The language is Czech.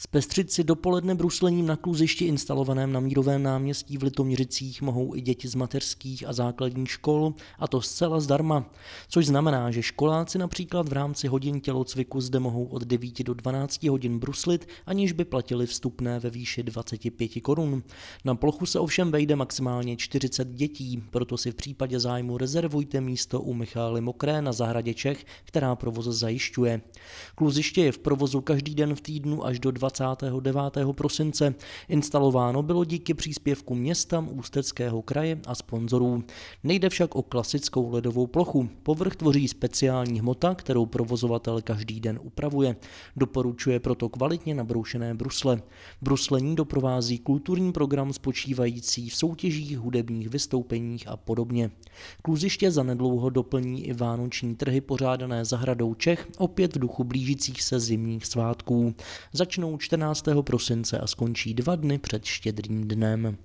Zpestřit si dopoledne bruslením na kluzišti instalovaném na Mírovém náměstí v Litoměřicích mohou i děti z mateřských a základních škol, a to zcela zdarma. Což znamená, že školáci například v rámci hodin tělocviku zde mohou od 9 do 12 hodin bruslit, aniž by platili vstupné ve výši 25 korun. Na plochu se ovšem vejde maximálně 40 dětí, proto si v případě zájmu rezervujte místo u Michály Mokré na zahradě Čech, která provoz zajišťuje. Kluziště je v provozu každý den v týdnu až do 20 29. prosince. Instalováno bylo díky příspěvku města, Ústeckého kraje a sponzorů. Nejde však o klasickou ledovou plochu. Povrch tvoří speciální hmota, kterou provozovatel každý den upravuje. Doporučuje proto kvalitně nabroušené brusle. Bruslení doprovází kulturní program spočívající v soutěžích, hudebních vystoupeních a podobně. Kluziště zanedlouho doplní i vánoční trhy pořádané zahradou Čech, opět v duchu blížících se zimních svátků. Začnou 14. prosince a skončí dva dny před štědrým dnem.